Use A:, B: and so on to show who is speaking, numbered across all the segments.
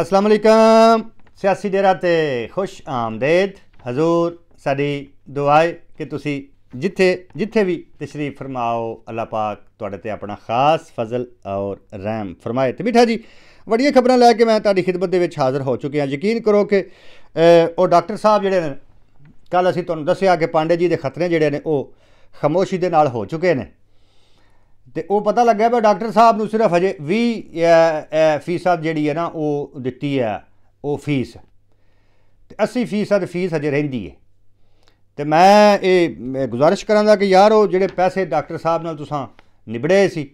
A: ਅਸਲਾਮ ਅਲੈਕਮ ਸਿਆਸੀ ਡੇਰਾ ਤੇ ਖੁਸ਼ ਆਮਦੇਦ ਹਜ਼ੂਰ ਸਾਡੀ ਦੁਆਏ ਕਿ ਤੁਸੀਂ ਜਿੱਥੇ ਜਿੱਥੇ ਵੀ ਤਸ਼ਰੀਫ ਫਰਮਾਓ ਅੱਲਾਹ ਪਾਕ ਤੁਹਾਡੇ ਤੇ ਆਪਣਾ ਖਾਸ ਫਜ਼ਲ ਔਰ ਰਹਿਮ ਫਰਮਾਏ ਤੇ ਮਿੱਠਾ ਜੀ ਵੱਡੀਆਂ ਖਬਰਾਂ ਲੈ ਕੇ ਮੈਂ ਤੁਹਾਡੀ ਖਿਦਮਤ ਦੇ ਵਿੱਚ ਹਾਜ਼ਰ ਹੋ ਚੁੱਕਿਆ ਯਕੀਨ ਕਰੋ ਕਿ ਉਹ ਡਾਕਟਰ ਸਾਹਿਬ ਜਿਹੜੇ ਨੇ ਕੱਲ ਅਸੀਂ ਤੁਹਾਨੂੰ ਦੱਸਿਆ ਕਿ ਪਾਂਡੇ ਜੀ ਦੇ ਖਤਰੇ ਜਿਹੜੇ ਨੇ ਉਹ ਖਮੋਸ਼ੀ ਦੇ ਨਾਲ ਹੋ ਚੁੱਕੇ ਨੇ ਤੇ ਉਹ ਪਤਾ ਲੱਗਿਆ ਵੀ ਡਾਕਟਰ ਸਾਹਿਬ ਨੂੰ ਸਿਰਫ ਹਜੇ 20 ਫੀਸਦ ਜਿਹੜੀ ਹੈ ਨਾ ਉਹ ਦਿੱਤੀ ਹੈ ਉਹ ਫੀਸ ਤੇ 80 ਫੀਸਦ ਫੀਸ ਹਜੇ ਰਹਿੰਦੀ ਹੈ ਤੇ ਮੈਂ ਇਹ ਗੁਜ਼ਾਰਿਸ਼ ਕਰਾਂਗਾ ਕਿ ਯਾਰ ਉਹ ਜਿਹੜੇ ਪੈਸੇ ਡਾਕਟਰ ਸਾਹਿਬ ਨਾਲ ਤੁਸੀਂ ਨਿਬੜੇ ਸੀ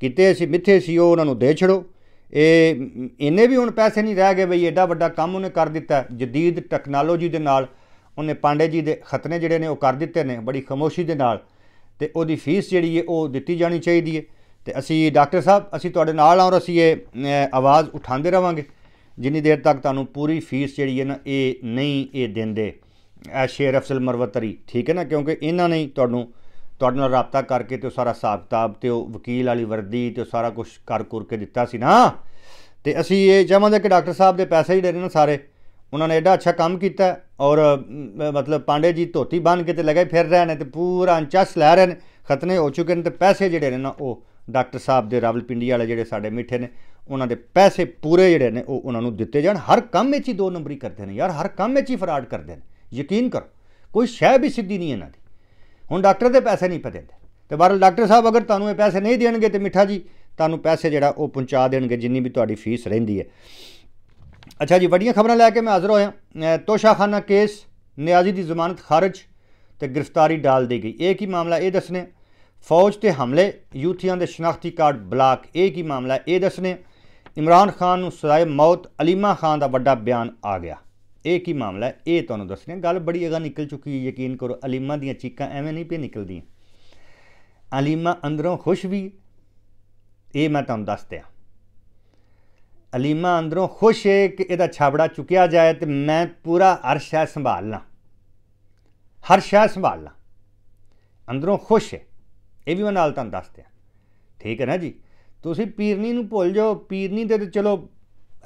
A: ਕਿਤੇ ਅਸੀਂ ਮਿੱਥੇ ਸੀ ਉਹ ਉਹਨਾਂ ਨੂੰ ਦੇ ਛੜੋ ਇਹ ਇਹਨੇ ਵੀ ਹੁਣ ਪੈਸੇ ਨਹੀਂ ਰਹਿ ਗਏ ਬਈ ਐਡਾ ਵੱਡਾ ਕੰਮ ਉਹਨੇ ਕਰ ਦਿੱਤਾ ਜਦੀਦ ਟੈਕਨੋਲੋਜੀ ਦੇ ਨਾਲ ਉਹਨੇ ਪਾਂਡੇ ਜੀ ਦੇ ਖਤਨੇ ਜਿਹੜੇ ਨੇ ਉਹ ਕਰ ਦਿੱਤੇ ਨੇ ਬੜੀ ਖਮੋਸ਼ੀ ਦੇ ਨਾਲ ਤੇ ਉਹਦੀ ਫੀਸ ਜਿਹੜੀ ਹੈ ਉਹ ਦਿੱਤੀ ਜਾਣੀ ਚਾਹੀਦੀ ਹੈ ਤੇ ਅਸੀਂ ਡਾਕਟਰ ਸਾਹਿਬ ਅਸੀਂ ਤੁਹਾਡੇ ਨਾਲ ਆਉਂ ਔਰ ਅਸੀਂ ਇਹ ਆਵਾਜ਼ ਉਠਾਉਂਦੇ ਰਵਾਂਗੇ ਜਿੰਨੀ ਦੇਰ ਤੱਕ ਤੁਹਾਨੂੰ ਪੂਰੀ ਫੀਸ ਜਿਹੜੀ ਹੈ ਨਾ ਇਹ ਨਹੀਂ ਇਹ ਦਿੰਦੇ ਐ ਸ਼ੇਰ ਅਫਸਲ ਮਰਵਤਰੀ ਠੀਕ ਹੈ ਨਾ ਕਿਉਂਕਿ ਇਹਨਾਂ ਨੇ ਤੁਹਾਨੂੰ ਤੁਹਾਡੇ ਨਾਲ ਰਾਬਤਾ ਕਰਕੇ ਤੇ ਉਹ ਸਾਰਾ ਹਿਸਾਬ-ਕਿਤਾਬ ਤੇ ਉਹ ਵਕੀਲ ਵਾਲੀ ਵਰਦੀ ਤੇ ਸਾਰਾ ਕੁਝ ਕਰ-ਕੁਰ ਕੇ ਦਿੱਤਾ ਸੀ ਨਾ ਤੇ ਅਸੀਂ ਇਹ ਚਾਹਾਂਗੇ ਕਿ ਡਾਕਟਰ ਸਾਹਿਬ ਦੇ ਪੈਸੇ ਜਿਹੜੇ ਨੇ ਨਾ ਸਾਰੇ ਉਹਨਾਂ ਨੇ ਐਡਾ ਅੱਛਾ ਕੰਮ ਕੀਤਾ ਔਰ ਮਤਲਬ ਪਾਂਡੇ ਜੀ ਧੋਤੀ ਬੰਨ ਕੇ ਤੇ ਲਗਾਈ ਫਿਰ ਰਹੇ ਨੇ ਤੇ ਪੂਰਾ ਅੰਚਸ ਲੈ ਰਹੇ ਨੇ ਖਤਨੇ ਹੋ ਚੁੱਕੇ ਨੇ ਤੇ ਪੈਸੇ ਜਿਹੜੇ ਨੇ ਨਾ ਉਹ ਡਾਕਟਰ ਸਾਹਿਬ ਦੇ ਰਾਵਲਪਿੰਡੀ ਵਾਲੇ ਜਿਹੜੇ ਸਾਡੇ ਮਿੱਠੇ ਨੇ ਉਹਨਾਂ ਦੇ ਪੈਸੇ ਪੂਰੇ ਜਿਹੜੇ ਨੇ ਉਹ ਉਹਨਾਂ ਨੂੰ ਦਿੱਤੇ ਜਾਣ ਹਰ ਕੰਮ ਵਿੱਚ ਹੀ ਦੋ ਨੰਬਰੀ ਕਰਦੇ ਨੇ ਯਾਰ ਹਰ ਕੰਮ ਵਿੱਚ ਹੀ ਫਰਾਡ ਕਰਦੇ ਨੇ ਯਕੀਨ ਕਰੋ ਕੋਈ ਸ਼ੈ ਵੀ ਸਿੱਧੀ ਨਹੀਂ ਇਹਨਾਂ ਦੀ ਹੁਣ ਡਾਕਟਰ ਦੇ ਪੈਸੇ ਨਹੀਂ ਪਦੇ ਤੇ ਬਾਹਰ ਡਾਕਟਰ ਸਾਹਿਬ ਅਗਰ ਤੁਹਾਨੂੰ ਇਹ ਪੈਸੇ ਨਹੀਂ ਦੇਣਗੇ ਤੇ ਮਿੱਠਾ ਜੀ ਤੁਹਾਨੂੰ ਪੈਸੇ ਜਿਹੜਾ ਉਹ ਪਹੁੰਚਾ ਦੇਣਗੇ ਜਿੰਨੀ ਵੀ ਤੁਹਾਡੀ ਫੀਸ ਰਹਿੰਦੀ ਹੈ ਅੱਛਾ ਜੀ ਵੱਡੀਆਂ ਖਬਰਾਂ ਲੈ ਕੇ ਮੈਂ ਹਾਜ਼ਰ ਹੋਇਆ ਤੋਸ਼ਾਖਾਨਾ ਕੇਸ ਨਿਆਜ਼ੀ ਦੀ ਜ਼ਮਾਨਤ ਖਾਰਜ ਤੇ ਗ੍ਰਿਫਤਾਰੀ ਡਾਲ ਦੀ ਗਈ ਇਹ ਕੀ ਮਾਮਲਾ ਇਹ ਦੱਸਨੇ ਫੌਜ ਤੇ ਹਮਲੇ ਯੂਥੀਆਂ ਦੇ ਸ਼ਨਾਖਤੀ ਕਾਰਡ ਬਲਾਕ ਇਹ ਕੀ ਮਾਮਲਾ ਇਹ ਦੱਸਨੇ ਇਮਰਾਨ ਖਾਨ ਨੂੰ ਸਜ਼ਾਏ ਮੌਤ ਅਲੀਮਾ ਖਾਨ ਦਾ ਵੱਡਾ ਬਿਆਨ ਆ ਗਿਆ ਇਹ ਕੀ ਮਾਮਲਾ ਇਹ ਤੁਹਾਨੂੰ ਦੱਸਨੇ ਗੱਲ ਬੜੀ ਅਗਾ ਨਿਕਲ ਚੁੱਕੀ ਹੈ ਯਕੀਨ ਕਰੋ ਅਲੀਮਾ ਦੀਆਂ ਚੀਕਾਂ ਐਵੇਂ ਨਹੀਂ ਪੇ ਨਿਕਲਦੀਆਂ ਅਲੀਮਾ ਅੰਦਰੋਂ ਖੁਸ਼ ਵੀ ਇਹ ਮੈਂ ਤੁਹਾਨੂੰ ਦੱਸਦਿਆਂ ਅਲੀਮਾ ਅੰਦਰੋਂ ਖੁਸ਼ ਹੈ ਕਿ ਇਹਦਾ ਛਾਬੜਾ ਚੁੱਕਿਆ ਜਾਏ ਤੇ ਮੈਂ ਪੂਰਾ ਅਰਸ਼ ਹੈ ਸੰਭਾਲ ਲਾਂ ਹਰ ਸ਼ੈ ਸੰਭਾਲ ਲਾਂ ਅੰਦਰੋਂ ਖੁਸ਼ ਹੈ ਇਹ ਵੀ ਮੈਂ ਨਾਲ ਤੁਹਾਨੂੰ ਦੱਸ ਦਿਆਂ ਠੀਕ ਹੈ ਨਾ ਜੀ ਤੁਸੀਂ ਪੀਰਨੀ ਨੂੰ ਭੁੱਲ ਜਾਓ ਪੀਰਨੀ ਤੇ ਚਲੋ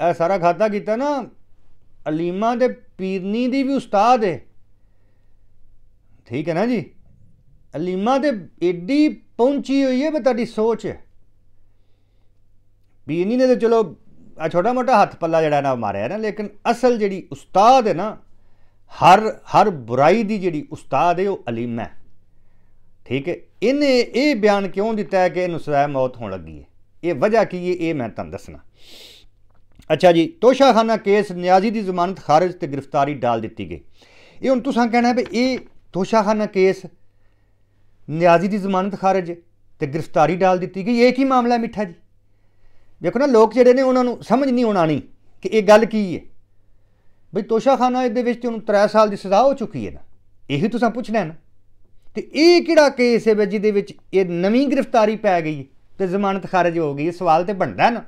A: ਇਹ ਸਾਰਾ ਖਾਤਾ ਕੀਤਾ ਨਾ ਅਲੀਮਾ ਦੇ ਪੀਰਨੀ ਦੀ ਵੀ ਉਸਤਾਦ ਹੈ ਠੀਕ ਹੈ ਨਾ ਜੀ ਅਲੀਮਾ ਦੇ ਏਡੀ ਪਹੁੰਚੀ ਹੋਈ ਹੈ ਬਤਾ ਤੁਹਾਡੀ ਸੋਚ ਹੈ ਪੀਰਨੀ ਨੇ ਤੇ ਚਲੋ ਆ ਛੋਟਾ ਮੋਟਾ ਹੱਥ ਪੱਲਾ ਜਿਹੜਾ ਨਾ ਮਾਰਿਆ ਨਾ ਲੇਕਿਨ ਅਸਲ ਜਿਹੜੀ ਉਸਤਾਦ ਹੈ ਨਾ ਹਰ ਹਰ ਬੁਰਾਈ ਦੀ ਜਿਹੜੀ ਉਸਤਾਦ ਹੈ ਉਹ ਅਲੀਮ ਹੈ ਠੀਕ ਹੈ ਇਹਨੇ ਇਹ ਬਿਆਨ ਕਿਉਂ ਦਿੱਤਾ ਹੈ ਕਿ ਇਹਨੂੰ ਸਵੈ ਮੌਤ ਹੋਣ ਲੱਗੀ ਹੈ ਇਹ ਵਜ੍ਹਾ ਕੀ ਹੈ ਇਹ ਮੈਂ ਤੁਹਾਨੂੰ ਦੱਸਣਾ ਅੱਛਾ ਜੀ ਤੋਸ਼ਾਖਾਨਾ ਕੇਸ ਨਿਆਜ਼ੀ ਦੀ ਜ਼ਮਾਨਤ ਖਾਰਜ ਤੇ ਗ੍ਰਿਫਤਾਰੀ ਡਾਲ ਦਿੱਤੀ ਗਈ ਇਹ ਹੁਣ ਤੁਸੀਂ ਕਹਿਣਾ ਹੈ ਵੀ ਇਹ ਤੋਸ਼ਾਖਾਨਾ ਕੇਸ ਨਿਆਜ਼ੀ ਦੀ ਜ਼ਮਾਨਤ ਖਾਰਜ ਤੇ ਗ੍ਰਿਫਤਾਰੀ ਡਾਲ ਦਿੱਤੀ ਗਈ ਇਹ ਕੀ ਮਾਮਲਾ ਮਿੱਠਾ ਜੀ ਵੇਖੋ ਨਾ ਲੋਕ ਜਿਹੜੇ ਨੇ ਉਹਨਾਂ ਨੂੰ ਸਮਝ ਨਹੀਂ ਆਉਣੀ ਕਿ ਇਹ ਗੱਲ ਕੀ ਹੈ ਬਈ ਤੋਸ਼ਾਖਾਨਾ ਇਹਦੇ ਵਿੱਚ ਤੇ ਉਹਨੂੰ 3 ਸਾਲ ਦੀ ਸਜ਼ਾ ਹੋ ਚੁੱਕੀ ਹੈ ਨਾ ਇਹੀ ਤੁਸੀਂ ਪੁੱਛਣਾ ਹੈ ਨਾ ਤੇ ਇਹ ਕਿਹੜਾ ਕੇਸ ਹੈ ਬਈ ਜਿਹਦੇ ਵਿੱਚ ਇਹ ਨਵੀਂ ਗ੍ਰਿਫਤਾਰੀ ਪੈ ਗਈ ਤੇ ਜ਼ਮਾਨਤ ਖਾਰਜ ਹੋ ਗਈ ਇਹ ਸਵਾਲ ਤੇ ਬਣਦਾ ਨਾ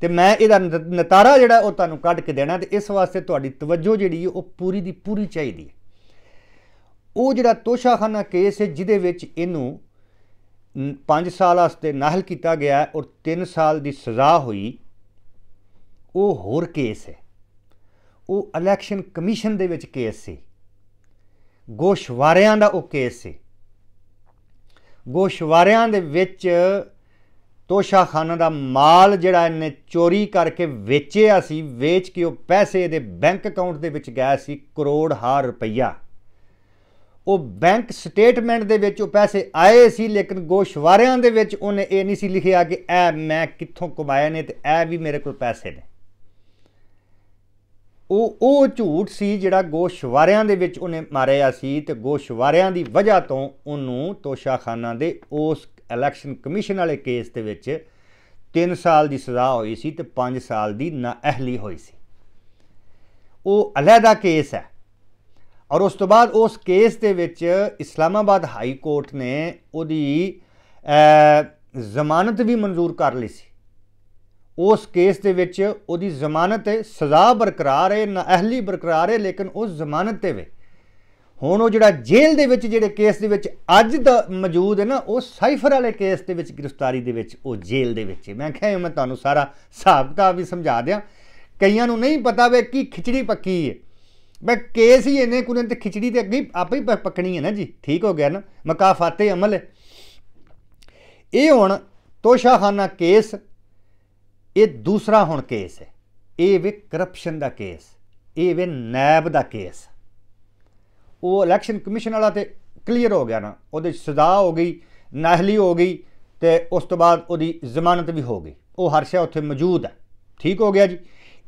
A: ਤੇ ਮੈਂ ਇਹਦਾ ਨਤਾਰਾ ਜਿਹੜਾ ਉਹ ਤੁਹਾਨੂੰ ਕੱਢ ਕੇ ਦੇਣਾ ਤੇ ਇਸ ਵਾਸਤੇ ਤੁਹਾਡੀ ਤਵੱਜੋ ਜਿਹੜੀ ਹੈ ਉਹ ਪੂਰੀ ਦੀ ਪੂਰੀ ਚਾਹੀਦੀ ਹੈ ਉਹ ਜਿਹੜਾ ਤੋਸ਼ਾਖਾਨਾ ਕੇਸ ਹੈ ਜਿਹਦੇ ਵਿੱਚ ਇਹਨੂੰ 5 ਸਾਲ ਵਾਸਤੇ ਨਾਹਲ ਕੀਤਾ ਗਿਆ ਔਰ 3 ਸਾਲ ਦੀ ਸਜ਼ਾ ਹੋਈ ਉਹ ਹੋਰ ਕੇਸ ਹੈ ਉਹ ਇਲੈਕਸ਼ਨ ਕਮਿਸ਼ਨ ਦੇ ਵਿੱਚ ਕੇਸ ਸੀ ਗੋਸ਼ਵਾਰਿਆਂ ਦਾ ਉਹ ਕੇਸ ਸੀ ਗੋਸ਼ਵਾਰਿਆਂ ਦੇ ਵਿੱਚ ਤੋਸ਼ਾ ਖਾਨ ਦਾ ਮਾਲ ਜਿਹੜਾ ਇਹਨੇ ਚੋਰੀ ਕਰਕੇ ਵੇਚਿਆ ਸੀ ਵੇਚ ਕੇ ਉਹ ਪੈਸੇ ਇਹਦੇ ਬੈਂਕ ਅਕਾਊਂਟ ਦੇ ਵਿੱਚ ਗਿਆ ਸੀ ਕਰੋੜ ਹਾਰ ਰੁਪਈਆ ਉਹ ਬੈਂਕ ਸਟੇਟਮੈਂਟ ਦੇ ਵਿੱਚ ਉਹ ਪੈਸੇ ਆਏ ਸੀ ਲੇਕਿਨ ਗੋਸ਼ਵਾਰਿਆਂ ਦੇ ਵਿੱਚ ਉਹਨੇ ਇਹ ਨਹੀਂ ਸੀ ਲਿਖਿਆ ਕਿ ਐ ਮੈਂ ਕਿੱਥੋਂ ਕਮਾਇਆ ਨੇ ਤੇ ਐ ਵੀ ਮੇਰੇ ਕੋਲ ਪੈਸੇ ਨੇ ਉਹ ਉਹ ਝੂਠ ਸੀ ਜਿਹੜਾ ਗੋਸ਼ਵਾਰਿਆਂ ਦੇ ਵਿੱਚ ਉਹਨੇ ਮਾਰਿਆ ਸੀ ਤੇ ਗੋਸ਼ਵਾਰਿਆਂ ਦੀ ਵਜ੍ਹਾ ਤੋਂ ਉਹਨੂੰ ਤੋਸ਼ਾਖਾਨਾ ਦੇ ਉਸ ਇਲੈਕਸ਼ਨ ਕਮਿਸ਼ਨ ਵਾਲੇ ਕੇਸ ਦੇ ਵਿੱਚ 3 ਸਾਲ ਦੀ ਸਜ਼ਾ ਹੋਈ ਸੀ ਤੇ 5 ਸਾਲ ਦੀ ਨਾਅਹਲੀ ਹੋਈ ਸੀ ਉਹ ਅਲੱਗਾ ਕੇਸ ਹੈ ਔਰ ਉਸ ਤੋਂ ਬਾਅਦ ਉਸ ਕੇਸ ਦੇ ਵਿੱਚ ਇਸਲਾਮਾਬਾਦ ਹਾਈ ਕੋਰਟ ਨੇ ਉਹਦੀ ਜ਼ਮਾਨਤ ਵੀ ਮਨਜ਼ੂਰ ਕਰ ਲਈ ਸੀ ਉਸ ਕੇਸ ਦੇ ਵਿੱਚ ਉਹਦੀ ਜ਼ਮਾਨਤ ਸਜ਼ਾ ਬਰਕਰਾਰ ਹੈ ਨਾ ਅਹਲੀ ਬਰਕਰਾਰ ਹੈ ਲੇਕਿਨ ਉਸ ਜ਼ਮਾਨਤ ਤੇ ਵੇ ਹੁਣ ਉਹ ਜਿਹੜਾ ਜੇਲ੍ਹ ਦੇ ਵਿੱਚ ਜਿਹੜੇ ਕੇਸ ਦੇ ਵਿੱਚ ਅੱਜ ਦਾ ਮੌਜੂਦ ਹੈ ਨਾ ਉਹ ਸਾਈਫਰ ਵਾਲੇ ਕੇਸ ਦੇ ਵਿੱਚ ਗ੍ਰਿਫਤਾਰੀ ਦੇ ਵਿੱਚ ਉਹ ਜੇਲ੍ਹ ਦੇ ਵਿੱਚ ਮੈਂ ਕਿਹਾ ਮੈਂ ਤੁਹਾਨੂੰ ਸਾਰਾ ਹਿਸਾਬ ਕਿਤਾਬ ਵੀ ਸਮਝਾ ਦਿਆਂ ਕਈਆਂ ਨੂੰ ਨਹੀਂ ਪਤਾ ਵੇ ਕੀ ਖਿਚੜੀ ਪੱਕੀ ਹੈ ਮੈਂ ਕੇਸ ਹੀ ਇਹਨੇ ਕੁਨੇ ਤੇ ਖਿਚੜੀ ਤੇ ਅੱਗੇ ਆਪੇ ਹੀ ਪੱਕਣੀ ਹੈ ਨਾ ਜੀ ਠੀਕ ਹੋ ਗਿਆ ਨਾ ਮਕਾਫਾਤੇ ਅਮਲ ਇਹ ਹੁਣ ਤੋਸ਼ਾਖਾਨਾ ਕੇਸ ਇਹ ਦੂਸਰਾ ਹੁਣ ਕੇਸ ਹੈ ਇਹ ਵੀ ਕਰਪਸ਼ਨ ਦਾ ਕੇਸ ਇਹ ਵੀ ਨੈਬ ਦਾ ਕੇਸ ਉਹ ਇਲੈਕਸ਼ਨ ਕਮਿਸ਼ਨ ਵਾਲਾ ਤੇ ਕਲੀਅਰ ਹੋ ਗਿਆ ਨਾ ਉਹਦੇ ਸਜ਼ਾ ਹੋ ਗਈ ਨਾਹਲੀ ਹੋ ਗਈ ਤੇ ਉਸ ਤੋਂ ਬਾਅਦ ਉਹਦੀ ਜ਼ਮਾਨਤ ਵੀ ਹੋ ਗਈ ਉਹ ਹਰਸ਼ਾ ਉੱਥੇ ਮੌਜੂਦ ਹੈ ਠੀਕ ਹੋ ਗਿਆ ਜੀ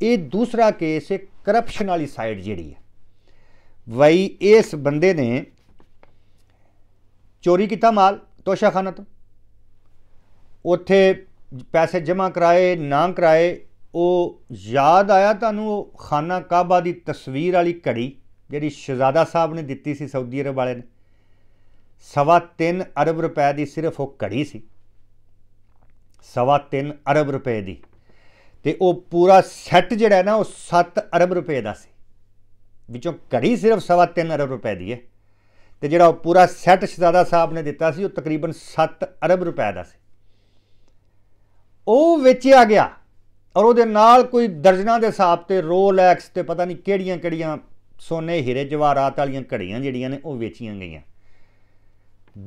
A: ਇਹ ਦੂਸਰਾ ਕੇਸ ਹੈ ਕਰਪਸ਼ਨ ਵਾਲੀ ਸਾਈਡ ਜਿਹੜੀ ਹੈ ਵਈ ਇਸ ਬੰਦੇ ਨੇ ਚੋਰੀ ਕੀਤਾ ਮਾਲ ਤੋਸ਼ਾਖਾਨਾ ਤੋਂ ਉੱਥੇ ਪੈਸੇ ਜਮ੍ਹਾਂ ਕਰਾਏ ਨਾ ਕਰਾਏ ਉਹ ਯਾਦ ਆਇਆ ਤੁਹਾਨੂੰ ਉਹ ਖਾਨਾ ਕਾਬਾ ਦੀ ਤਸਵੀਰ ਵਾਲੀ ਘੜੀ ਜਿਹੜੀ ਸ਼ਹਜ਼ਾਦਾ ਸਾਹਿਬ ਨੇ ਦਿੱਤੀ ਸੀ ਸਾਊਦੀ ਅਰਬ ਵਾਲੇ ਨੇ ਸਵਾ 3 ਅਰਬ ਰੁਪਏ ਦੀ ਸਿਰਫ ਉਹ ਘੜੀ ਸੀ ਸਵਾ 3 ਅਰਬ ਰੁਪਏ ਦੀ ਤੇ ਉਹ ਪੂਰਾ ਸੈੱਟ ਜਿਹੜਾ ਨਾ ਉਹ 7 ਅਰਬ ਰੁਪਏ ਦਾ ਸੀ ਵਿੱਚੋਂ ਘੜੀ ਸਿਰਫ 3.5 ਅਰਬ ਰੁਪਏ ਦੀ ਹੈ ਤੇ ਜਿਹੜਾ ਉਹ ਪੂਰਾ ਸੈੱਟ ਸ਼ਜ਼ਾਦਾ ਸਾਹਿਬ ਨੇ ਦਿੱਤਾ ਸੀ ਉਹ ਤਕਰੀਬਨ 7 ਅਰਬ ਰੁਪਏ ਦਾ ਸੀ ਉਹ ਵੇਚਿਆ ਗਿਆ ਔਰ ਉਹਦੇ ਨਾਲ ਕੋਈ ਦਰਜਨਾਂ ਦੇ ਹਿਸਾਬ ਤੇ ਰੋਲੈਕਸ ਤੇ ਪਤਾ ਨਹੀਂ ਕਿਹੜੀਆਂ-ਕਿਹੜੀਆਂ ਸੋਨੇ ਹੀਰੇ ਜਵਾਹਰਾਤ ਵਾਲੀਆਂ ਘੜੀਆਂ ਜਿਹੜੀਆਂ ਨੇ ਉਹ ਵੇਚੀਆਂ ਗਈਆਂ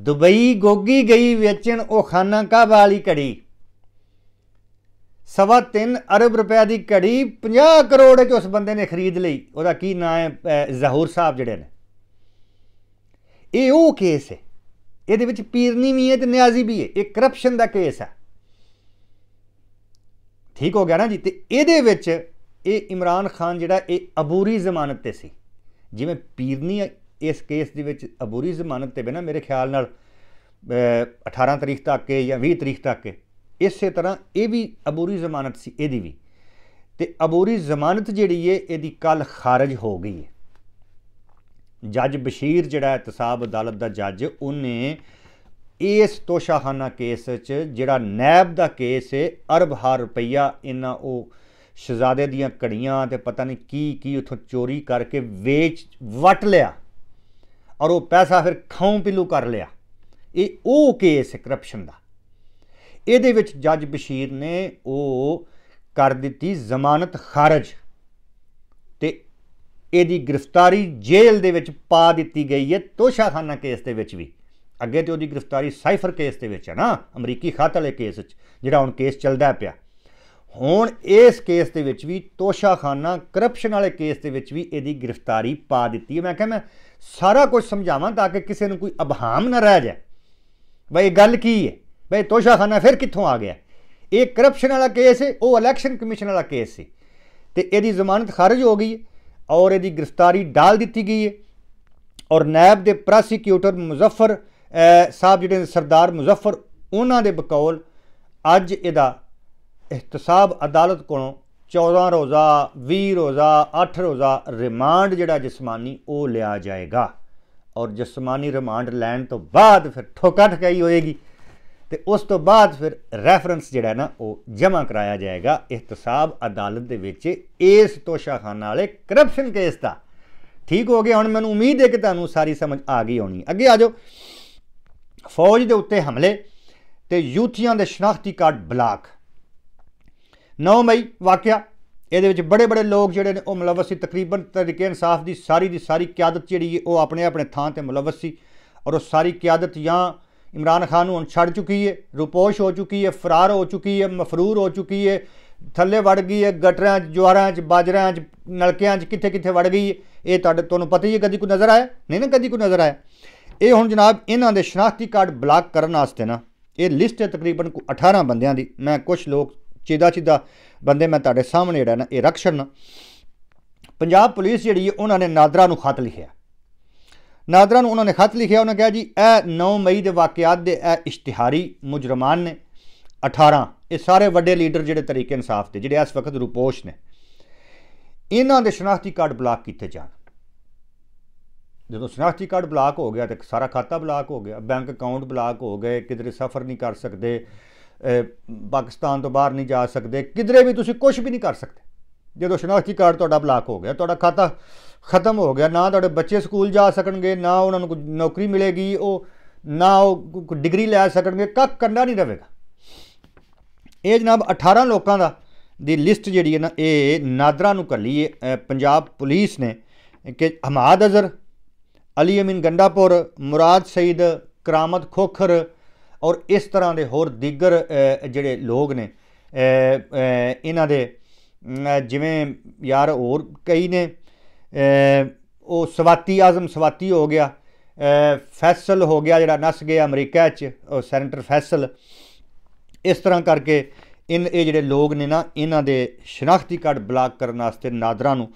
A: ਦੁਬਈ ਗੋਗੀ ਗਈ ਵੇਚਣ ਉਹ ਖਾਨਾ ਕਾਬਾ ਵਾਲੀ ਘੜੀ ਸਵਾ 3 ਅਰਬ ਰੁਪਏ ਦੀ ਘੜੀ 50 ਕਰੋੜ ਚ ਉਸ ਬੰਦੇ ਨੇ ਖਰੀਦ ਲਈ ਉਹਦਾ ਕੀ ਨਾਮ ਹੈ ਜ਼ਹੂਰ ਸਾਹਿਬ ਜਿਹੜੇ ਨੇ ਇਹ ਉਹ ਕੇਸ ਹੈ ਇਹਦੇ ਵਿੱਚ ਪੀਰਨੀ ਵੀ ਹੈ ਤੇ ਨਿਆਜ਼ੀ ਵੀ ਹੈ ਇਹ ਕਰਪਸ਼ਨ ਦਾ ਕੇਸ ਹੈ ਠੀਕ ਹੋ ਗਿਆ ਨਾ ਜੀ ਤੇ ਇਹਦੇ ਵਿੱਚ ਇਹ ਇਮਰਾਨ ਖਾਨ ਜਿਹੜਾ ਇਹ ਅਬੂਰੀ ਜ਼ਮਾਨਤ ਤੇ ਸੀ ਜਿਵੇਂ ਪੀਰਨੀ ਇਸ ਕੇਸ ਦੇ ਵਿੱਚ ਅਬੂਰੀ ਜ਼ਮਾਨਤ ਤੇ ਬਿਨਾ ਮੇਰੇ ਖਿਆਲ ਨਾਲ 18 ਤਰੀਕ ਤੱਕ ਜਾਂ 20 ਤਰੀਕ ਤੱਕ ਇਸੇ ਤਰ੍ਹਾਂ ਇਹ ਵੀ ਅਬੂਰੀ ਜ਼ਮਾਨਤ ਸੀ ਇਹਦੀ ਵੀ ਤੇ ਅਬੂਰੀ ਜ਼ਮਾਨਤ ਜਿਹੜੀ ਏ ਇਹਦੀ ਕੱਲ ਖਾਰਜ ਹੋ ਗਈ ਹੈ ਜੱਜ ਬਸ਼ੀਰ ਜਿਹੜਾ ਇਤਸਾਬ ਅਦਾਲਤ ਦਾ ਜੱਜ ਉਹਨੇ ਇਸ ਤੋਸ਼ਾਖਾਨਾ ਕੇਸ 'ਚ ਜਿਹੜਾ ਨੈਬ ਦਾ ਕੇਸ ਏ ਅਰਬ ਹਰ ਰੁਪਈਆ ਇਹਨਾਂ ਉਹ ਸ਼ਹਜ਼ਾਦੇ ਦੀਆਂ ਕੜੀਆਂ ਤੇ ਪਤਾ ਨਹੀਂ ਕੀ ਕੀ ਉਥੋਂ ਚੋਰੀ ਕਰਕੇ ਵੇਚ ਵਟ ਲਿਆ ਔਰ ਉਹ ਪੈਸਾ ਫਿਰ ਖਾਉਂ ਪੀਲੂ ਕਰ ਲਿਆ ਇਹ ਉਹ ਕੇਸ ਕ੍ਰਿਪਸ਼ਨ ਦਾ ਇਹਦੇ ਵਿੱਚ ਜੱਜ ਬਸ਼ੀਰ ਨੇ ਉਹ ਕਰ ਦਿੱਤੀ ਜ਼ਮਾਨਤ ਖਾਰਜ ਤੇ ਇਹਦੀ ਗ੍ਰਿਫਤਾਰੀ ਜੇਲ੍ਹ ਦੇ ਵਿੱਚ ਪਾ ਦਿੱਤੀ ਗਈ ਹੈ ਤੋਸ਼ਾਖਾਨਾ ਕੇਸ ਦੇ ਵਿੱਚ ਵੀ ਅੱਗੇ ਤੇ ਉਹਦੀ ਗ੍ਰਿਫਤਾਰੀ ਸਾਈਫਰ ਕੇਸ ਦੇ ਵਿੱਚ ਹੈ ਨਾ ਅਮਰੀਕੀ ਖਾਤ ਵਾਲੇ ਕੇਸ ਵਿੱਚ ਜਿਹੜਾ ਹੁਣ ਕੇਸ ਚੱਲਦਾ ਪਿਆ ਹੁਣ ਇਸ ਕੇਸ ਦੇ ਵਿੱਚ ਵੀ ਤੋਸ਼ਾਖਾਨਾ ਕਰਪਸ਼ਨ ਵਾਲੇ ਕੇਸ ਦੇ ਵਿੱਚ ਵੀ ਇਹਦੀ ਗ੍ਰਿਫਤਾਰੀ ਪਾ ਦਿੱਤੀ ਹੈ ਮੈਂ ਕਹਿੰਦਾ ਮੈਂ ਸਾਰਾ ਕੁਝ ਸਮਝਾਵਾਂ ਤਾਂ ਕਿ ਕਿਸੇ ਨੂੰ ਕੋਈ ਅਭਾਮ ਨਾ ਰਹਿ ਜਾਏ ਬਈ ਗੱਲ ਕੀ ਹੈ ਬਈ ਤੋਸ਼ਾਖਾਨਾ ਫਿਰ ਕਿੱਥੋਂ ਆ ਗਿਆ ਇਹ ਕਰਪਸ਼ਨ ਵਾਲਾ ਕੇਸ ਹੈ ਉਹ ਇਲੈਕਸ਼ਨ ਕਮਿਸ਼ਨ ਵਾਲਾ ਕੇਸ ਸੀ ਤੇ ਇਹਦੀ ਜ਼ਮਾਨਤ ਖਾਰਜ ਹੋ ਗਈ ਔਰ ਇਹਦੀ ਗ੍ਰਿਫਤਾਰੀ ਡਾਲ ਦਿੱਤੀ ਗਈ ਹੈ ਔਰ ਨਾਇਬ ਦੇ ਪ੍ਰੋਸੀਕਿਊਟਰ ਮੁਜ਼ੱਫਰ ਸਾਹਿਬ ਜਿਹੜੇ ਸਰਦਾਰ ਮੁਜ਼ੱਫਰ ਉਹਨਾਂ ਦੇ ਬਕੌਲ ਅੱਜ ਇਹਦਾ ਇਖਤਸਾਬ ਅਦਾਲਤ ਕੋਲੋਂ 14 ਰੋਜ਼ਾ 20 ਰੋਜ਼ਾ 8 ਰੋਜ਼ਾ ਰਿਮਾਂਡ ਜਿਹੜਾ ਜਿਸਮਾਨੀ ਉਹ ਲਿਆ ਜਾਏਗਾ ਔਰ ਜਿਸਮਾਨੀ ਰਿਮਾਂਡ ਲੈਣ ਤੋਂ ਬਾਅਦ ਫਿਰ ਠੋਕਾ ਠਕਾਈ ਹੋਏਗੀ ਤੇ ਉਸ ਤੋਂ ਬਾਅਦ ਫਿਰ ਰੈਫਰੈਂਸ ਜਿਹੜਾ ਨਾ ਉਹ ਜਮ੍ਹਾਂ ਕਰਾਇਆ ਜਾਏਗਾ ਇਤਸਾਬ ਅਦਾਲਤ ਦੇ ਵਿੱਚ ਇਸ ਤੋਸ਼ਾਖਾਨਾ ਵਾਲੇ ਕਰਪਸ਼ਨ ਕੇਸ ਦਾ ਠੀਕ ਹੋ ਗਿਆ ਹੁਣ ਮੈਨੂੰ ਉਮੀਦ ਹੈ ਕਿ ਤੁਹਾਨੂੰ ਸਾਰੀ ਸਮਝ ਆ ਗਈ ਹੋਣੀ ਅੱਗੇ ਆ ਜਾਓ ਫੌਜ ਦੇ ਉੱਤੇ ਹਮਲੇ ਤੇ ਯੂਥੀਆਂ ਦੇ ਸ਼ਨਾਖਤੀ ਕਾਰਡ ਬਲਾਕ 9 ਮਈ ਵਾਕਿਆ ਇਹਦੇ ਵਿੱਚ ਬੜੇ ਬੜੇ ਲੋਕ ਜਿਹੜੇ ਨੇ ਉਹ ਮੁਲਵਸ ਸੀ ਤਕਰੀਬਨ ਤਰੀਕੇ ਇਨਸਾਫ ਦੀ ਸਾਰੀ ਦੀ ਸਾਰੀ ਕਿਆਦਤ ਜਿਹੜੀ ਉਹ ਆਪਣੇ ਆਪਣੇ ਥਾਂ ਤੇ ਮੁਲਵਸ ਸੀ ਔਰ ਉਹ ਸਾਰੀ ਕਿਆਦਤ ਜਾਂ ਇਮਰਾਨ ਖਾਨ ਨੂੰ ਛੱਡ ਚੁੱਕੀ ਹੈ ਰੁਪੋਸ਼ ਹੋ ਚੁੱਕੀ ਹੈ ਫਰਾਰ ਹੋ ਚੁੱਕੀ ਹੈ ਮਫਰੂਰ ਹੋ ਚੁੱਕੀ ਹੈ ਥੱਲੇ ਵੜ ਗਈ ਹੈ ਗਟਰਾਂ 'ਚ ਜਵਾਰਾਂ 'ਚ ਬਾਜਰਾਂ 'ਚ ਨਲਕਿਆਂ 'ਚ ਕਿੱਥੇ ਕਿੱਥੇ ਵੜ ਗਈ ਇਹ ਤੁਹਾਡੇ ਤੁਹਾਨੂੰ ਪਤਾ ਹੀ ਹੈ ਕਦੀ ਕੋਈ ਨਜ਼ਰ ਆਇਆ ਨਹੀਂ ਨਾ ਕਦੀ ਕੋਈ ਨਜ਼ਰ ਆਇਆ ਇਹ ਹੁਣ ਜਨਾਬ ਇਹਨਾਂ ਦੇ ਸ਼ਨਾਖਤੀ ਕਾਰਡ ਬਲਾਕ ਕਰਨ ਵਾਸਤੇ ਨਾ ਇਹ ਲਿਸਟ ਹੈ ਤਕਰੀਬਨ 18 ਬੰਦਿਆਂ ਦੀ ਮੈਂ ਕੁਝ ਲੋਕ ਚਿਦਾ ਚਿਦਾ ਬੰਦੇ ਮੈਂ ਤੁਹਾਡੇ ਸਾਹਮਣੇ ਜਿਹੜਾ ਨਾ ਇਹ ਰੱਖ ਛੜਨਾ ਪੰਜਾਬ ਪੁਲਿਸ ਜਿਹੜੀ ਹੈ ਉਹਨਾਂ ਨੇ ਨਾਦਰਾ ਨੂੰ ਖਤ ਲਿਖਿਆ ਨਾਦਰਾਂ ਨੂੰ ਉਹਨਾਂ ਨੇ ਖਤ ਲਿਖਿਆ ਉਹਨਾਂ ਕਿਹਾ ਜੀ ਇਹ 9 ਮਈ ਦੇ ਵਾਕਿਆਤ ਦੇ ਇਹ ਇਸ਼ਤਿਹਾਰੀ ਮੁਜਰਮਾਨ ਨੇ 18 ਇਹ ਸਾਰੇ ਵੱਡੇ ਲੀਡਰ ਜਿਹੜੇ ਤਰੀਕੇ ਇਨਸਾਫ ਦੇ ਜਿਹੜੇ ਇਸ ਵਕਤ ਰੂਪੋਸ਼ ਨੇ ਇਹਨਾਂ ਦੇ ਸ਼ਨਾਖਤੀ ਕਾਰਡ ਬਲਾਕ ਕੀਤੇ ਜਾਣ ਜਦੋਂ ਸ਼ਨਾਖਤੀ ਕਾਰਡ ਬਲਾਕ ਹੋ ਗਿਆ ਤੇ ਸਾਰਾ ਖਾਤਾ ਬਲਾਕ ਹੋ ਗਿਆ ਬੈਂਕ ਅਕਾਊਂਟ ਬਲਾਕ ਹੋ ਗਏ ਕਿਧਰੇ ਸਫ਼ਰ ਨਹੀਂ ਕਰ ਸਕਦੇ ਪਾਕਿਸਤਾਨ ਤੋਂ ਬਾਹਰ ਨਹੀਂ ਜਾ ਸਕਦੇ ਕਿਧਰੇ ਵੀ ਤੁਸੀਂ ਕੁਝ ਵੀ ਨਹੀਂ ਕਰ ਸਕਦੇ ਜਦੋਂ ਸ਼ਨਾਖਤੀ ਕਾਰਡ ਤੁਹਾਡਾ ਬਲਾਕ ਹੋ ਗਿਆ ਤੁਹਾਡਾ ਖਾਤਾ ਖਤਮ ਹੋ ਗਿਆ ਨਾ ਤੁਹਾਡੇ ਬੱਚੇ ਸਕੂਲ ਜਾ ਸਕਣਗੇ ਨਾ ਉਹਨਾਂ ਨੂੰ ਕੋਈ ਨੌਕਰੀ ਮਿਲੇਗੀ ਉਹ ਨਾ ਉਹ ਡਿਗਰੀ ਲੈ ਸਕਣਗੇ ਕੱਖ ਕੰਡਾ ਨਹੀਂ ਰਹੇਗਾ ਇਹ ਜਨਾਬ 18 ਲੋਕਾਂ ਦਾ ਦੀ ਲਿਸਟ ਜਿਹੜੀ ਹੈ ਨਾ ਇਹ ਨਾਦਰਾ ਨੂੰ ਕੱਲੀ ਪੰਜਾਬ ਪੁਲਿਸ ਨੇ ਕਿ ਹਮਾਦ ਅਜ਼ਰ ਅਲੀ ਅਮਨ ਗੰਡਾਪੁਰ ਮੁਰਾਦ ਸਈਦ ਕਰਾਮਤ ਖੋਖਰ ਔਰ ਇਸ ਤਰ੍ਹਾਂ ਦੇ ਹੋਰ ਦਿਗਰ ਜਿਹੜੇ ਲੋਕ ਨੇ ਇਹਨਾਂ ਦੇ ਜਿਵੇਂ ਯਾਰ ਹੋਰ ਕਈ ਨੇ ਉਹ ਸਵਾਤੀ ਆਜ਼ਮ ਸਵਾਤੀ ਹੋ ਗਿਆ ਫੈਸਲ ਹੋ ਗਿਆ ਜਿਹੜਾ ਨਸ ਗਿਆ ਅਮਰੀਕਾ 'ਚ ਉਹ ਸੈਨੇਟਰ ਫੈਸਲ ਇਸ ਤਰ੍ਹਾਂ ਕਰਕੇ ਇਨ ਇਹ ਜਿਹੜੇ ਲੋਕ ਨੇ ਨਾ ਇਹਨਾਂ ਦੇ ਸ਼ਨਾਖਤੀ ਕਾਰਡ ਬਲਾਕ ਕਰਨ ਵਾਸਤੇ ਨਾਦਰਾਂ ਨੂੰ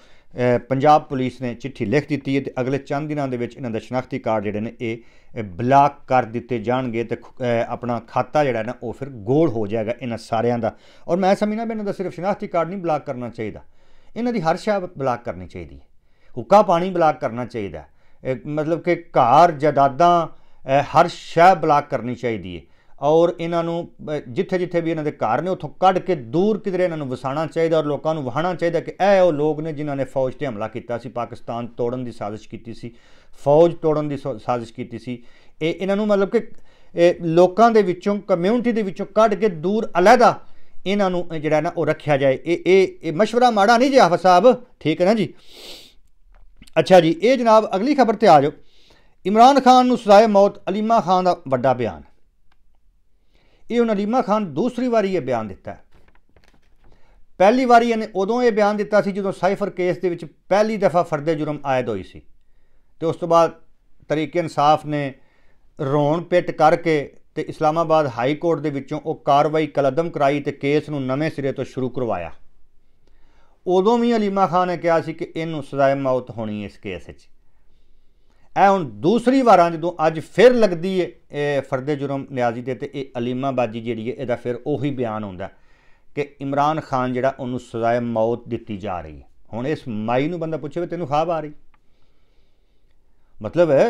A: ਪੰਜਾਬ ਪੁਲਿਸ ਨੇ ਚਿੱਠੀ ਲਿਖ ਦਿੱਤੀ ਹੈ ਤੇ ਅਗਲੇ ਚੰਦ ਦਿਨਾਂ ਦੇ ਵਿੱਚ ਇਹਨਾਂ ਦਾ ਸ਼ਨਾਖਤੀ ਕਾਰਡ ਜਿਹੜੇ ਨੇ ਇਹ ਬਲਾਕ ਕਰ ਦਿੱਤੇ ਜਾਣਗੇ ਤੇ ਆਪਣਾ ਖਾਤਾ ਜਿਹੜਾ ਨਾ ਉਹ ਫਿਰ ਗੋਲ ਹੋ ਜਾਏਗਾ ਇਹਨਾਂ ਸਾਰਿਆਂ ਦਾ ਔਰ ਮੈਂ ਸਮਝਣਾ ਵੀ ਇਹਨਾਂ ਦਾ ਸਿਰਫ ਸ਼ਨਾਖਤੀ ਕਾਰਡ ਨਹੀਂ ਬਲਾਕ ਕਰਨਾ ਚਾਹੀਦਾ ਇਹਨਾਂ ਦੀ ਹਰ ਸ਼ਾਬ ਬਲਾਕ ਕਰਨੀ ਚਾਹੀਦੀ ਹੈ ਹੁੱਕਾ ਪਾਣੀ ਬਲਾਕ ਕਰਨਾ ਚਾਹੀਦਾ ਮਤਲਬ ਕਿ ਘਰ ਜਦਾਦਾਂ ਹਰ ਸ਼ਾਬ ਬਲਾਕ ਕਰਨੀ ਚਾਹੀਦੀ ਹੈ ਔਰ ਇਹਨਾਂ ਨੂੰ ਜਿੱਥੇ ਜਿੱਥੇ ਵੀ ਇਹਨਾਂ ਦੇ ਘਰ ਨੇ ਉਥੋਂ ਕੱਢ ਕੇ ਦੂਰ ਕਿਧਰੇ ਇਹਨਾਂ ਨੂੰ ਵਸਾਣਾ ਚਾਹੀਦਾ ਔਰ ਲੋਕਾਂ ਨੂੰ ਵਹਾਣਾ ਚਾਹੀਦਾ ਕਿ ਇਹ ਉਹ ਲੋਕ ਨੇ ਜਿਨ੍ਹਾਂ ਨੇ ਫੌਜ ਤੇ ਹਮਲਾ ਕੀਤਾ ਸੀ ਪਾਕਿਸਤਾਨ ਤੋੜਨ ਦੀ ਸਾਜ਼ਿਸ਼ ਕੀਤੀ ਸੀ ਫੌਜ ਤੋੜਨ ਦੀ ਸਾਜ਼ਿਸ਼ ਕੀਤੀ ਸੀ ਇਹ ਇਹਨਾਂ ਨੂੰ ਮਤਲਬ ਕਿ ਲੋਕਾਂ ਦੇ ਵਿੱਚੋਂ ਕਮਿਊਨਿਟੀ ਦੇ ਵਿੱਚੋਂ ਕੱਢ ਕੇ ਦੂਰ ਅਲੱਗਾ ਇਹਨਾਂ ਨੂੰ ਜਿਹੜਾ ਨਾ ਉਹ ਰੱਖਿਆ ਜਾਏ ਇਹ ਇਹ ਇਹ مشورہ ਮਾੜਾ ਨਹੀਂ ਜੀ ਹਾਫਜ਼ ਸਾਹਿਬ ਠੀਕ ਹੈ ਨਾ ਜੀ ਅੱਛਾ ਜੀ ਇਹ ਜਨਾਬ ਅਗਲੀ ਖਬਰ ਤੇ ਆ ਜਾਓ ਇਮਰਾਨ ਖਾਨ ਨੂੰ ਸਜ਼ਾਏ ਮੌਤ ਅਲੀਮਾ ਖਾਨ ਦਾ ਵੱਡਾ ਬਿਆਨ ਇਹ ਹੁਣ ਖਾਨ ਦੂਸਰੀ ਵਾਰੀ ਇਹ ਬਿਆਨ ਦਿੱਤਾ ਪਹਿਲੀ ਵਾਰੀ ਇਹਨੇ ਉਦੋਂ ਇਹ ਬਿਆਨ ਦਿੱਤਾ ਸੀ ਜਦੋਂ ਸਾਈਫਰ ਕੇਸ ਦੇ ਵਿੱਚ ਪਹਿਲੀ ਦਫਾ ਫਰਦੇ ਜੁਰਮ ਆਇਦ ਹੋਈ ਸੀ ਤੇ ਉਸ ਤੋਂ ਬਾਅਦ ਤਰੀਕੇ ਇਨਸਾਫ ਨੇ ਰੋਣ ਪਿੱਟ ਕਰਕੇ ਤੇ ਇਸਲਾਮਾਬਾਦ ਹਾਈ ਕੋਰਟ ਦੇ ਵਿੱਚੋਂ ਉਹ ਕਾਰਵਾਈ ਕਲਦਮ ਕਰਾਈ ਤੇ ਕੇਸ ਨੂੰ ਨਵੇਂ ਸਿਰੇ ਤੋਂ ਸ਼ੁਰੂ ਕਰਵਾਇਆ ਉਦੋਂ ਵੀ ਅਲੀਮਾ ਖਾਨ ਨੇ ਕਿਹਾ ਸੀ ਕਿ ਇਹਨੂੰ ਸਜ਼ਾਏ ਮੌਤ ਹੋਣੀ ਇਸ ਕੇਸ ਵਿੱਚ ਇਹ ਹੁਣ ਦੂਸਰੀ ਵਾਰਾਂ ਜਦੋਂ ਅੱਜ ਫਿਰ ਲੱਗਦੀ ਹੈ ਫਰਦੇ ਜੁਰਮ ਨਿਆਜ਼ੀ ਦੇ ਤੇ ਇਹ ਅਲੀਮਾ ਬਾਜੀ ਜਿਹੜੀ ਹੈ ਇਹਦਾ ਫਿਰ ਉਹੀ ਬਿਆਨ ਹੁੰਦਾ ਕਿ ਇਮਰਾਨ ਖਾਨ ਜਿਹੜਾ ਉਹਨੂੰ ਸਜ਼ਾਏ ਮੌਤ ਦਿੱਤੀ ਜਾ ਰਹੀ ਹੈ ਹੁਣ ਇਸ ਮਾਈ ਨੂੰ ਬੰਦਾ ਪੁੱਛੇ ਤੈਨੂੰ ਖਾਬ ਆ ਰਹੀ ਮਤਲਬ ਹੈ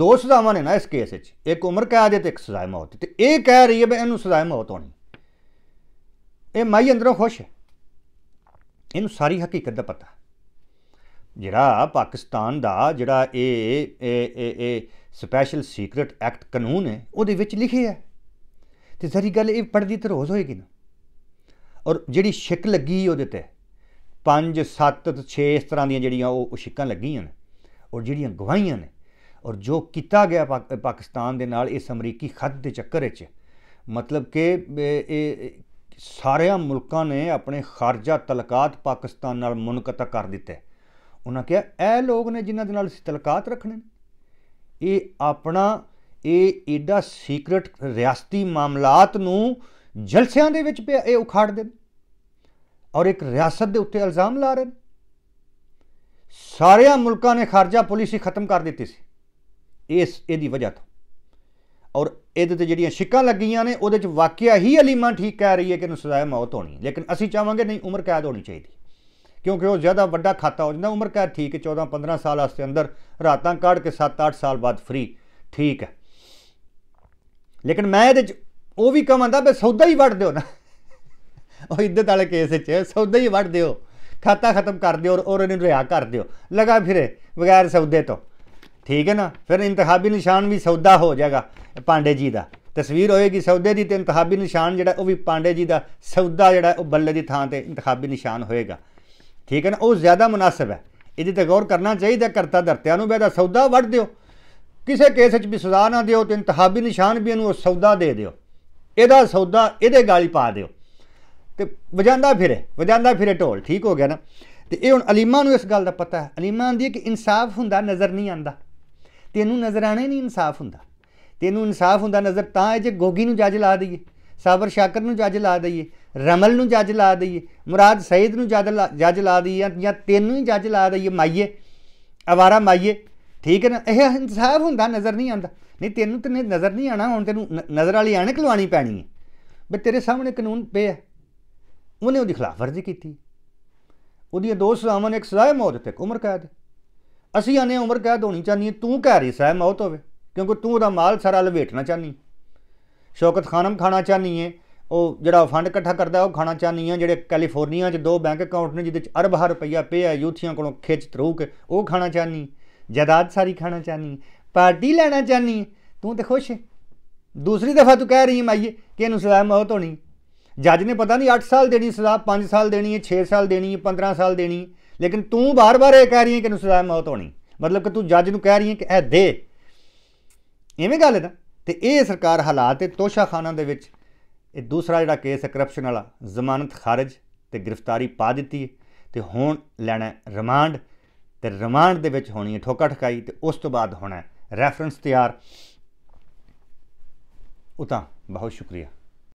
A: ਦੋ ਸਜ਼ਾਵਾਂ ਨੇ ਨਾ ਇਸ ਕੇਸ ਵਿੱਚ ਇੱਕ ਉਮਰ ਕੈਦ ਤੇ ਇੱਕ ਸਜ਼ਾਏ ਮੌਤ ਤੇ ਇਹ ਕਹਿ ਰਹੀ ਹੈ ਵੀ ਇਹਨੂੰ ਸਜ਼ਾਏ ਮੌਤ ਹੋਣੀ ਇਹ ਮਾਈ ਅੰਦਰੋਂ ਖੁਸ਼ ਹੈ ਇਹਨੂੰ ਸਾਰੀ ਹਕੀਕਤ ਦਾ ਪਤਾ ਜਿਹੜਾ ਪਾਕਿਸਤਾਨ ਦਾ ਜਿਹੜਾ ਇਹ ਇਹ ਇਹ ਸਪੈਸ਼ਲ ਸੀਕ੍ਰੀਟ ਐਕਟ ਕਾਨੂੰਨ ਹੈ ਉਹਦੇ ਵਿੱਚ ਲਿਖਿਆ ਹੈ ਤੇ ਜ਼ਰੀ ਗੱਲ ਇਹ ਪੜਦੀ ਤੇ ਰੋਜ਼ ਹੋਏਗੀ ਨਾ ਔਰ ਜਿਹੜੀ ਛਿੱਕ ਲੱਗੀ ਉਹਦੇ ਤੇ 5 7 6 ਇਸ ਤਰ੍ਹਾਂ ਦੀਆਂ ਜਿਹੜੀਆਂ ਉਹ ਛਿੱਕਾਂ ਲੱਗੀਆਂ ਨੇ ਔਰ ਜਿਹੜੀਆਂ ਗਵਾਹੀਆਂ ਨੇ ਔਰ ਜੋ ਕੀਤਾ ਗਿਆ ਪਾਕਿਸਤਾਨ ਦੇ ਨਾਲ ਇਸ ਅਮਰੀਕੀ ਖੱਤ ਦੇ ਚੱਕਰ ਵਿੱਚ ਮਤਲਬ ਕਿ ਇਹ ਸਾਰਿਆਂ ਮੁਲਕਾਂ ਨੇ ਆਪਣੇ ਖਾਰਜਾ ਤਲਕਾਤ ਪਾਕਿਸਤਾਨ ਨਾਲ ਮੁਨਕਤਾ ਕਰ ਦਿੱਤੇ ਉਹਨਾਂ ਕਿਹਾ ਇਹ ਲੋਕ ਨੇ ਜਿਨ੍ਹਾਂ ਦੇ ਨਾਲ ਅਸੀਂ ਤਲਕਾਤ ਰੱਖਣੇ ਇਹ ਆਪਣਾ ਇਹ ਏਡਾ ਸੀਕ੍ਰੇਟ ਰਿਆਸਤੀ ਮਾਮਲਾਤ ਨੂੰ ਜਲਸਿਆਂ ਦੇ ਵਿੱਚ ਇਹ ਉਖਾੜ ਦੇ ਔਰ ਇੱਕ ਰਿਆਸਤ ਦੇ ਉੱਤੇ ਇਲਜ਼ਾਮ ਲਾ ਰਹੇ ਸਾਰੇ ਸਾਰਿਆਂ ਮੁਲਕਾਂ ਨੇ ਖਾਰਜਾ ਪੁਲਿਸੀ ਖਤਮ ਕਰ ਦਿੱਤੀ ਸੀ ਇਸ ਇਹਦੀ ਵਜ੍ਹਾ ਤੋਂ ਔਰ ਇਹਦੇ ਤੇ ਜਿਹੜੀਆਂ ਸ਼ਿਕਾਂ ਲੱਗੀਆਂ ਨੇ ਉਹਦੇ ਚ ਵਾਕਿਆ ਹੀ ਅਲੀਮਾ ਠੀਕ ਕਹਿ ਰਹੀ ਹੈ ਕਿ ਨੂੰ ਸਜ਼ਾ ਮੌਤ ਹੋਣੀ ਲੇਕਿਨ ਅਸੀਂ ਚਾਹਾਂਗੇ ਨਹੀਂ ਉਮਰ ਕੈਦ ਹੋਣੀ ਚਾਹੀਦੀ ਕਿਉਂਕਿ ਉਹ ਜ਼ਿਆਦਾ ਵੱਡਾ ਖਾਤਾ ਹੋ ਜਾਂਦਾ ਉਮਰ ਕੈਦ ਠੀਕ ਹੈ 14 15 ਸਾਲ ਆਸਤੇ ਅੰਦਰ ਰਾਤਾਂ ਕਾੜ ਕੇ 7-8 ਸਾਲ ਬਾਅਦ ਫ੍ਰੀ ਠੀਕ ਹੈ ਲੇਕਿਨ ਮੈਂ ਇਹਦੇ ਚ ਉਹ ਵੀ ਕਹਾਂਦਾ ਬੇ ਸੌਦਾ ਹੀ ਵੜ ਦਿਓ ਨਾ ਉਹ ਇੱਦਤ ਵਾਲੇ ਕੇਸ ਚ ਸੌਦਾ ਹੀ ਵੜ ਦਿਓ ਖਾਤਾ ਖਤਮ ਕਰ ਦਿਓ ਔਰ ਇਹਨੂੰ ਰਿਹਾ ਕਰ ਦਿਓ ਲਗਾ ਫਿਰੇ ਬਗੈਰ ਸੌਦੇ ਤੋਂ ਠੀਕ ਹੈ ਨਾ ਫਿਰ ਇੰਤਖਾਬੀ ਨਿਸ਼ਾਨ ਵੀ ਸੌਦਾ ਹੋ ਜਾਏਗਾ ਪਾਂਡੇ ਜੀ ਦਾ ਤਸਵੀਰ ਹੋਏਗੀ ਸੌਦੇ ਦੀ ਤੇ ਇੰਤਖਾਬੀ ਨਿਸ਼ਾਨ ਜਿਹੜਾ ਉਹ ਵੀ ਪਾਂਡੇ ਜੀ ਦਾ ਸੌਦਾ ਜਿਹੜਾ ਉਹ ਬੱਲੇ ਦੀ ਥਾਂ ਤੇ ਇੰਤਖਾਬੀ ਨਿਸ਼ਾਨ ਹੋਏਗਾ ਠੀਕ ਹੈ ਨਾ ਉਹ ਜ਼ਿਆਦਾ ਮناسب ਹੈ ਇਹਦੇ ਤੇ ਗੌਰ ਕਰਨਾ ਚਾਹੀਦਾ ਕਰਤਾ ਧਰਤਿਆਂ ਨੂੰ ਬੇਦਾ ਸੌਦਾ ਵੜ ਦਿਓ ਕਿਸੇ ਕੇਸ ਵਿੱਚ ਵੀ ਸਜ਼ਾ ਨਾ ਦਿਓ ਤੇ ਇੰਤਹਾਬੀ ਨਿਸ਼ਾਨ ਵੀ ਇਹਨੂੰ ਉਹ ਸੌਦਾ ਦੇ ਦਿਓ ਇਹਦਾ ਸੌਦਾ ਇਹਦੇ ਗਾਲੀ ਪਾ ਦਿਓ ਤੇ ਵਜਾਂਦਾ ਫਿਰੇ ਵਜਾਂਦਾ ਫਿਰੇ ਢੋਲ ਠੀਕ ਹੋ ਗਿਆ ਨਾ ਤੇ ਇਹ ਹੁਣ ਅਲੀਮਾ ਨੂੰ ਇਸ ਗੱਲ ਦਾ ਪਤਾ ਹੈ ਅਲੀਮਾ ਆਂਦੀ ਹੈ ਕਿ ਇਨਸਾਫ ਹੁੰਦਾ ਨਜ਼ਰ ਨਹੀਂ ਆਂਦਾ ਤੈਨੂੰ ਨਜ਼ਰ ਆਣੇ ਨਹੀਂ ਇਨਸਾਫ ਹੁੰਦਾ ਤੈਨੂੰ ਇਨਸਾਫ ਹੁੰਦਾ ਨਜ਼ਰ ਤਾਂ ਹੈ ਜੇ ਗੋਗੀ ਨੂੰ ਜੱਜ ਲਾ ਦਈਏ ਸਾਬਰ ਸ਼ਾਕਰ ਨੂੰ ਜੱਜ ਲਾ ਦਈਏ ਰਮਲ ਨੂੰ ਜੱਜ ਲਾ ਦਈਏ ਮੁਰਾਦ ਸੈਦ ਨੂੰ ਜੱਜ ਜੱਜ ਲਾ ਦਈਏ ਜਾਂ ਤੈਨੂੰ ਹੀ ਜੱਜ ਲਾ ਦਈਏ ਮਾਈਏ ਅਵਾਰਾ ਮਾਈਏ ਠੀਕ ਹੈ ਨਾ ਇਹ ਇਨਸਾਫ ਹੁੰਦਾ ਨਜ਼ਰ ਨਹੀਂ ਆਉਂਦਾ ਨਹੀਂ ਤੈਨੂੰ ਤੇ ਨਜ਼ਰ ਨਹੀਂ ਆਣਾ ਹੁਣ ਤੈਨੂੰ ਨਜ਼ਰ ਵਾਲੀ ਐਣਕ ਲਵਾਣੀ ਪੈਣੀ ਹੈ ਵੀ ਤੇਰੇ ਸਾਹਮਣੇ ਕਾਨੂੰਨ ਪਿਆ ਉਹਨੇ ਉਹਦੀ ਖਿਲਾਫ ਵਰਜ਼ੀ ਕੀਤੀ ਉਹਦੀਆਂ ਦੋ ਸਜ਼ਾਵਾਂ ਨੇ ਇੱਕ ਸਜ਼ਾ ਮੌਤ ਤੇ ਉਮਰ ਕੈਦ ਅਸੀਂ ਆਨੇ ਉਮਰ ਕੈਦ ਹੋਣੀ ਚਾਹਨੀ ਤੂੰ ਕਹਿ ਰਹੀ ਸਹਿ ਮੌਤ ਹੋਵੇ ਕਿਉਂਕਿ ਤੂੰ ਉਹਦਾ ਮਾਲ ਸਾਰਾ ਲਵੇਟਣਾ ਚਾਹਨੀ ਸ਼ੌਕਤ ਖਾਨਮ ਖਾਣਾ ਚਾਹਨੀ ਹੈ ਉਹ ਜਿਹੜਾ ਫੰਡ ਇਕੱਠਾ ਕਰਦਾ ਉਹ ਖਾਣਾ ਚਾਹਨੀ ਆ ਜਿਹੜੇ ਕੈਲੀਫੋਰਨੀਆ 'ਚ ਦੋ ਬੈਂਕ ਅਕਾਊਂਟ ਨੇ ਜਿਹਦੇ 'ਚ ਅਰਬ ਹਰ ਰੁਪਈਆ ਪਿਆ ਯੂਥੀਆਂ ਕੋਲੋਂ ਖਿੱਚ ਤਰੂਕ ਉਹ ਖਾਣਾ ਚਾਹਨੀ ਜਾਇਦਾਦ ਸਾਰੀ ਖਾਣਾ ਚਾਹਨੀ ਪਾਰਟੀ ਲੈਣਾ ਚਾਹਨੀ ਤੂੰ ਤੇ ਖੁਸ਼ ਦੂਸਰੀ ਦਫਾ ਤੂੰ ਕਹਿ ਰਹੀ ਮਾਈਏ ਕਿ ਇਹਨੂੰ ਸਜ਼ਾ ਮੌਤ ਹੋਣੀ ਜੱਜ ਨੇ ਪਤਾ ਨਹੀਂ 8 ਸਾਲ ਦੇਣੀ ਸਜ਼ਾ 5 ਸਾਲ ਦੇਣੀ ਹੈ 6 ਸਾਲ ਦੇਣੀ ਹੈ 15 ਸਾਲ ਦੇਣੀ ਲੇਕਿਨ ਤੂੰ ਬਾਰ-ਬਾਰ ਇਹ ਕਹਿ ਰਹੀ ਹੈ ਕਿ ਇਹਨੂੰ ਸਜ਼ਾ ਮੌਤ ਹੋਣੀ ਮਤਲਬ ਕਿ ਤੂੰ ਜੱਜ ਨੂੰ ਕਹਿ ਰਹੀ ਹੈ ਕਿ ਇਹ ਦੇ ਐਵੇਂ ਗੱਲ ਹੈ ਤਾਂ ਤੇ ਇਹ ਸਰਕਾਰ ਹਾਲਾਤ ਤੇ ਤੋਸ਼ਾਖਾਨਾ ਦੇ ਵਿੱਚ ਇਹ ਦੂਸਰਾ ਜਿਹੜਾ ਕੇਸ ਹੈ ਕਰਪਸ਼ਨ ਵਾਲਾ ਜ਼ਮਾਨਤ ਖਾਰਜ ਤੇ ਗ੍ਰਿਫਤਾਰੀ ਪਾ ਦਿੱਤੀ ਤੇ ਹੁਣ ਲੈਣਾ ਰਿਮਾਂਡ ਤੇ ਰਿਮਾਂਡ ਦੇ ਵਿੱਚ ਹੋਣੀ ਹੈ ਠੋਕਾ ਠਕਾਈ ਤੇ ਉਸ ਤੋਂ ਬਾਅਦ ਹੋਣਾ ਹੈ ਰੈਫਰੈਂਸ ਤਿਆਰ ਉਤਾ ਬਹੁਤ ਸ਼ੁਕਰੀਆ